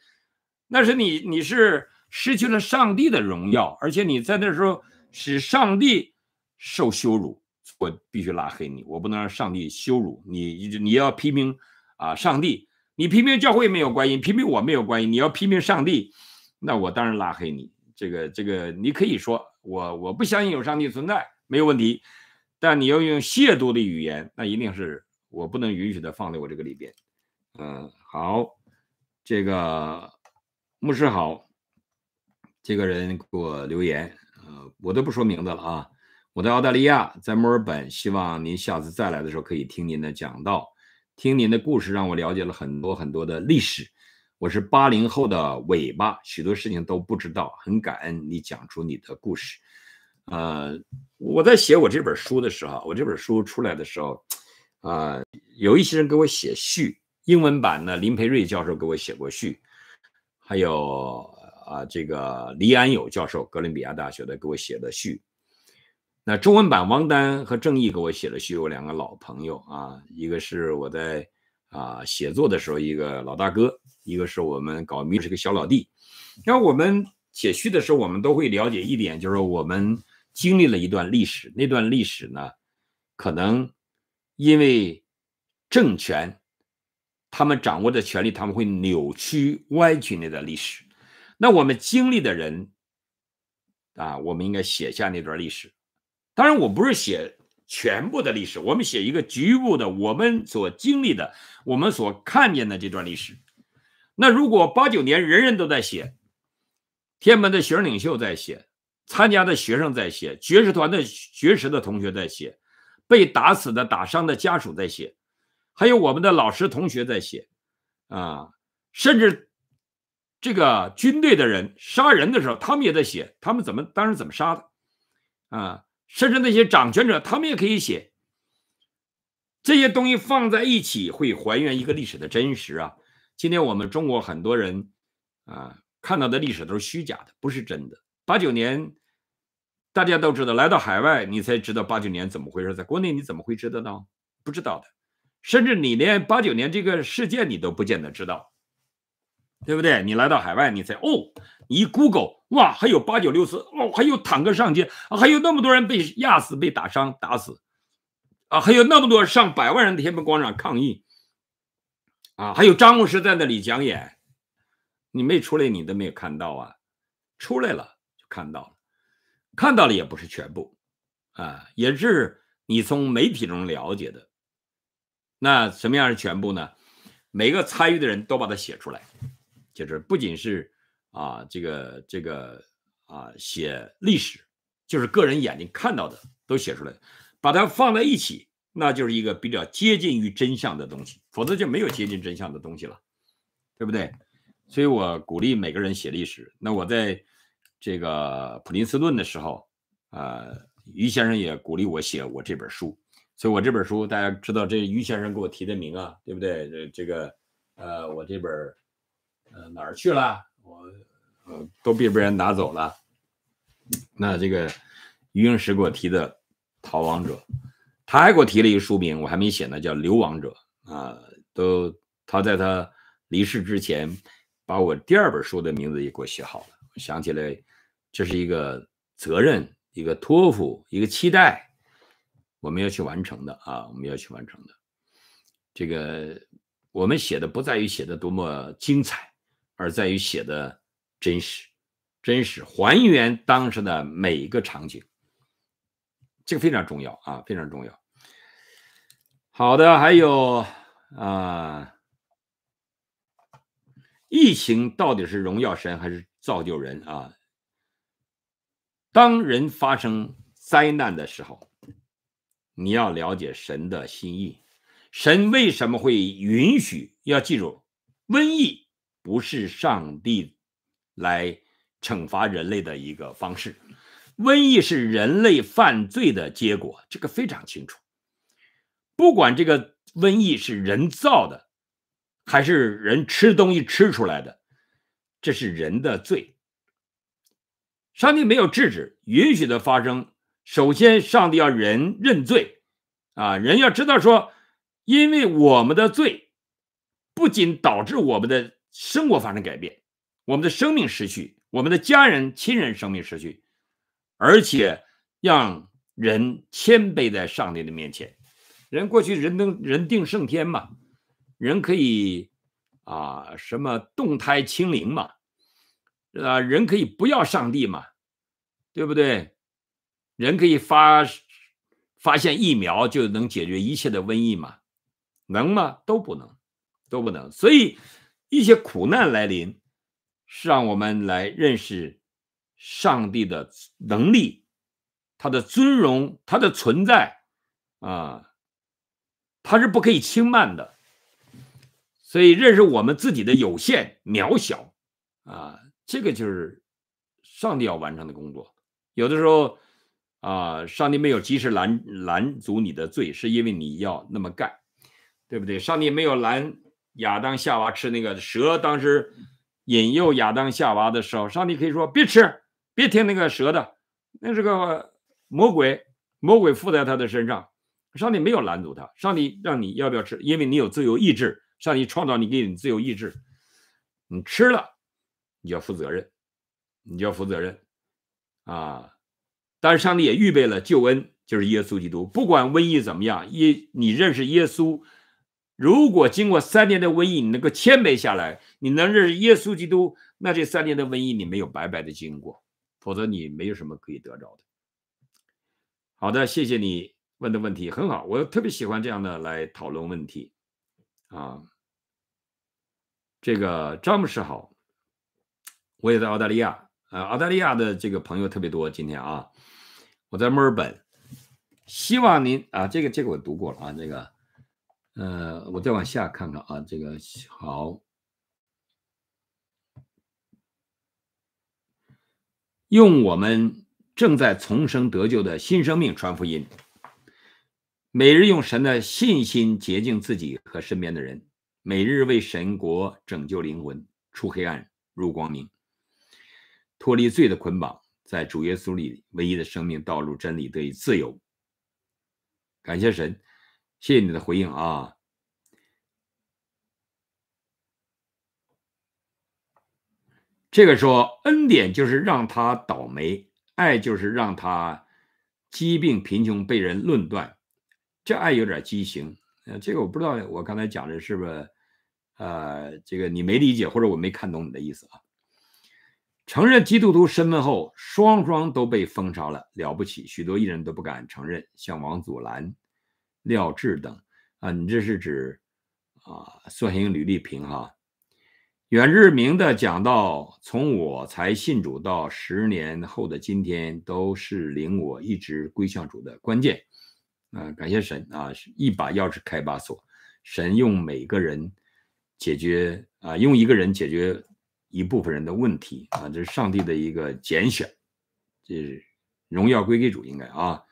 那是你你是失去了上帝的荣耀，而且你在那时候使上帝受羞辱，我必须拉黑你，我不能让上帝羞辱你。你要批评啊，上帝，你批评教会没有关系，批评我没有关系，你要批评上帝，那我当然拉黑你。这个这个，你可以说我我不相信有上帝存在，没有问题。但你要用亵渎的语言，那一定是我不能允许的，放在我这个里边。嗯，好，这个牧师好，这个人给我留言，呃，我都不说名字了啊。我在澳大利亚，在墨尔本，希望您下次再来的时候可以听您的讲道，听您的故事，让我了解了很多很多的历史。我是八零后的尾巴，许多事情都不知道，很感恩你讲出你的故事。呃，我在写我这本书的时候，我这本书出来的时候，啊，有一些人给我写序。英文版呢，林培瑞教授给我写过序，还有啊，这个李安友教授，哥伦比亚大学的给我写的序。那中文版，王丹和郑毅给我写的序，我两个老朋友啊，一个是我在啊写作的时候一个老大哥，一个是我们搞密室是个小老弟。然后我们写序的时候，我们都会了解一点，就是我们。经历了一段历史，那段历史呢，可能因为政权，他们掌握的权力，他们会扭曲、歪曲那段历史。那我们经历的人，啊，我们应该写下那段历史。当然，我不是写全部的历史，我们写一个局部的，我们所经历的，我们所看见的这段历史。那如果八九年人人都在写，天安门的学生领袖在写。参加的学生在写，绝食团的绝食的同学在写，被打死的、打伤的家属在写，还有我们的老师、同学在写，啊，甚至这个军队的人杀人的时候，他们也在写，他们怎么当时怎么杀的，啊，甚至那些掌权者，他们也可以写。这些东西放在一起，会还原一个历史的真实啊。今天我们中国很多人，啊，看到的历史都是虚假的，不是真的。八九年。大家都知道，来到海外你才知道八九年怎么回事，在国内你怎么会知道呢？不知道的，甚至你连八九年这个事件你都不见得知道，对不对？你来到海外，你才哦，一 Google 哇，还有八九六四哦，还有坦克上街，还有那么多人被压死、被打伤、打死，啊，还有那么多上百万人天安门广场抗议，啊，还有张牧师在那里讲演，你没出来你都没有看到啊，出来了就看到了。看到了也不是全部，啊，也是你从媒体中了解的。那什么样是全部呢？每个参与的人都把它写出来，就是不仅是啊，这个这个啊，写历史，就是个人眼睛看到的都写出来，把它放在一起，那就是一个比较接近于真相的东西，否则就没有接近真相的东西了，对不对？所以我鼓励每个人写历史。那我在。这个普林斯顿的时候，呃，于先生也鼓励我写我这本书，所以我这本书大家知道，这于先生给我提的名啊，对不对？这这个呃，我这本呃哪儿去了？我呃都被别人拿走了。那这个于英时给我提的《逃亡者》，他还给我提了一个书名，我还没写呢，叫《流亡者》啊。都他在他离世之前，把我第二本书的名字也给我写好了，想起来。这是一个责任，一个托付，一个期待，我们要去完成的啊！我们要去完成的。这个我们写的不在于写的多么精彩，而在于写的真实，真实还原当时的每一个场景，这个非常重要啊，非常重要。好的，还有啊，疫情到底是荣耀神还是造就人啊？当人发生灾难的时候，你要了解神的心意。神为什么会允许？要记住，瘟疫不是上帝来惩罚人类的一个方式，瘟疫是人类犯罪的结果，这个非常清楚。不管这个瘟疫是人造的，还是人吃东西吃出来的，这是人的罪。上帝没有制止、允许的发生。首先，上帝要人认罪啊，人要知道说，因为我们的罪不仅导致我们的生活发生改变，我们的生命失去，我们的家人、亲人生命失去，而且让人谦卑在上帝的面前。人过去人能人定胜天嘛？人可以啊，什么动态清零嘛？啊，人可以不要上帝嘛？对不对？人可以发发现疫苗就能解决一切的瘟疫嘛？能吗？都不能，都不能。所以，一些苦难来临，是让我们来认识上帝的能力、他的尊荣、他的存在啊，他是不可以轻慢的。所以，认识我们自己的有限、渺小啊。这个就是上帝要完成的工作。有的时候啊，上帝没有及时拦拦阻你的罪，是因为你要那么干，对不对？上帝没有拦亚当夏娃吃那个蛇，当时引诱亚当夏娃的时候，上帝可以说别吃，别听那个蛇的，那是个魔鬼，魔鬼附在他的身上。上帝没有拦阻他，上帝让你要不要吃，因为你有自由意志。上帝创造你给你自由意志，你吃了。你要负责任，你要负责任啊！但是上帝也预备了救恩，就是耶稣基督。不管瘟疫怎么样，耶，你认识耶稣。如果经过三年的瘟疫，你能够谦卑下来，你能认识耶稣基督，那这三年的瘟疫你没有白白的经过，否则你没有什么可以得着的。好的，谢谢你问的问题，很好，我特别喜欢这样的来讨论问题啊。这个詹姆士好。我也在澳大利亚，呃，澳大利亚的这个朋友特别多。今天啊，我在墨尔本。希望您啊，这个这个我读过了啊，这个，呃，我再往下看看啊，这个好，用我们正在重生得救的新生命传福音，每日用神的信心洁净自己和身边的人，每日为神国拯救灵魂，出黑暗入光明。脱离罪的捆绑，在主耶稣里唯一的生命道路真理得以自由。感谢神，谢谢你的回应啊！这个说恩典就是让他倒霉，爱就是让他疾病、贫穷、被人论断。这爱有点畸形。呃，这个我不知道，我刚才讲的是不是呃，这个你没理解，或者我没看懂你的意思啊？承认基督徒身份后，双双都被封杀了。了不起，许多艺人都不敢承认，像王祖蓝、廖智等。啊，你这是指啊？算行吕丽萍哈。袁志明的讲到，从我才信主到十年后的今天，都是领我一直归向主的关键。啊，感谢神啊！一把钥匙开把锁，神用每个人解决啊，用一个人解决。一部分人的问题啊，这是上帝的一个拣选，这是荣耀归给主应该啊。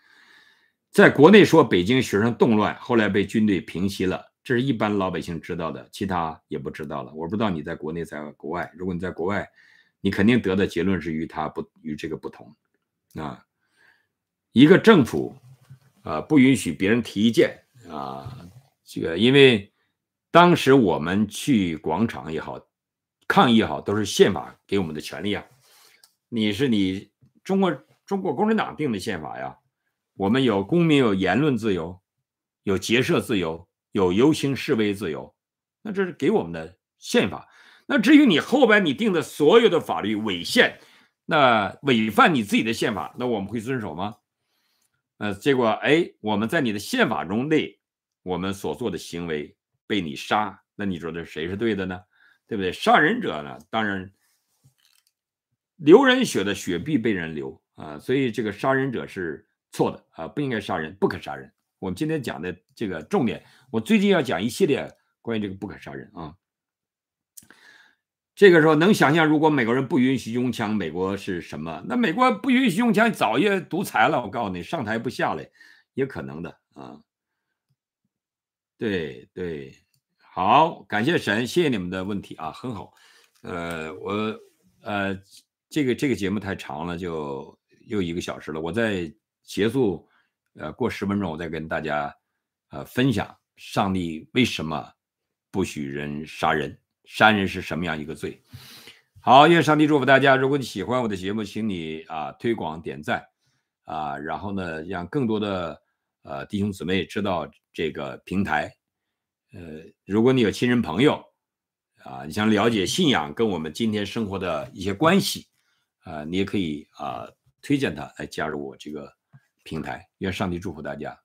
在国内说北京学生动乱，后来被军队平息了，这是一般老百姓知道的，其他也不知道了。我不知道你在国内，在国外，如果你在国外，你肯定得的结论是与他不与这个不同啊。一个政府啊不允许别人提意见啊，这个因为当时我们去广场也好。抗议也好，都是宪法给我们的权利啊！你是你中国中国共产党定的宪法呀？我们有公民有言论自由，有结社自由，有游行示威自由，那这是给我们的宪法。那至于你后边你定的所有的法律违宪，那违反你自己的宪法，那我们会遵守吗？呃，结果哎，我们在你的宪法中内，我们所做的行为被你杀，那你觉得谁是对的呢？对不对？杀人者呢？当然，流人血的血必被人流啊，所以这个杀人者是错的啊，不应该杀人，不可杀人。我们今天讲的这个重点，我最近要讲一系列关于这个不可杀人啊。这个时候能想象，如果美国人不允许用枪，美国是什么？那美国不允许用枪，早也独裁了。我告诉你，上台不下来也可能的啊。对对。好，感谢神，谢谢你们的问题啊，很好。呃，我呃，这个这个节目太长了，就又一个小时了。我再结束，呃，过十分钟我再跟大家呃分享上帝为什么不许人杀人，杀人是什么样一个罪？好，愿上帝祝福大家。如果你喜欢我的节目，请你啊推广点赞啊，然后呢，让更多的呃弟兄姊妹知道这个平台。呃，如果你有亲人朋友，啊，你想了解信仰跟我们今天生活的一些关系，啊，你也可以啊，推荐他来加入我这个平台。愿上帝祝福大家。